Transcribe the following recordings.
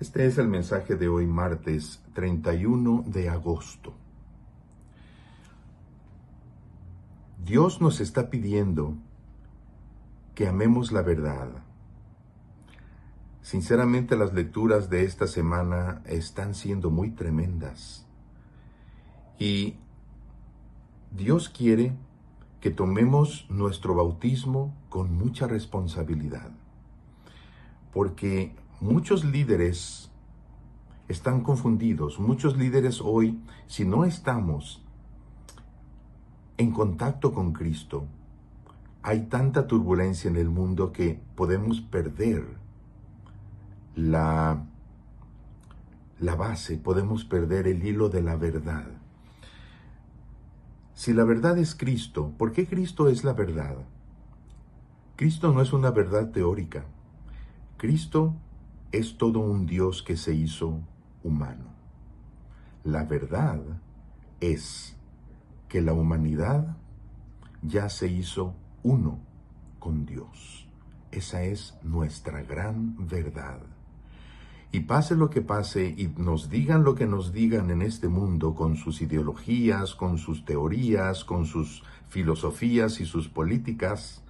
Este es el mensaje de hoy martes 31 de agosto. Dios nos está pidiendo que amemos la verdad. Sinceramente las lecturas de esta semana están siendo muy tremendas. Y Dios quiere que tomemos nuestro bautismo con mucha responsabilidad. Porque muchos líderes están confundidos. Muchos líderes hoy, si no estamos en contacto con Cristo, hay tanta turbulencia en el mundo que podemos perder la, la base, podemos perder el hilo de la verdad. Si la verdad es Cristo, ¿por qué Cristo es la verdad? Cristo no es una verdad teórica. Cristo es todo un Dios que se hizo humano. La verdad es que la humanidad ya se hizo uno con Dios. Esa es nuestra gran verdad. Y pase lo que pase y nos digan lo que nos digan en este mundo con sus ideologías, con sus teorías, con sus filosofías y sus políticas,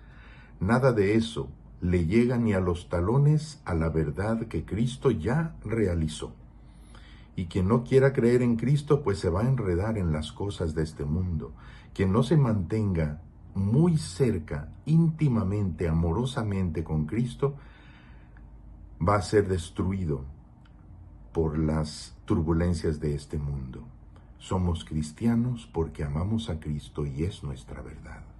nada de eso le llega ni a los talones a la verdad que Cristo ya realizó. Y quien no quiera creer en Cristo, pues se va a enredar en las cosas de este mundo. Quien no se mantenga muy cerca, íntimamente, amorosamente con Cristo, va a ser destruido por las turbulencias de este mundo. Somos cristianos porque amamos a Cristo y es nuestra verdad.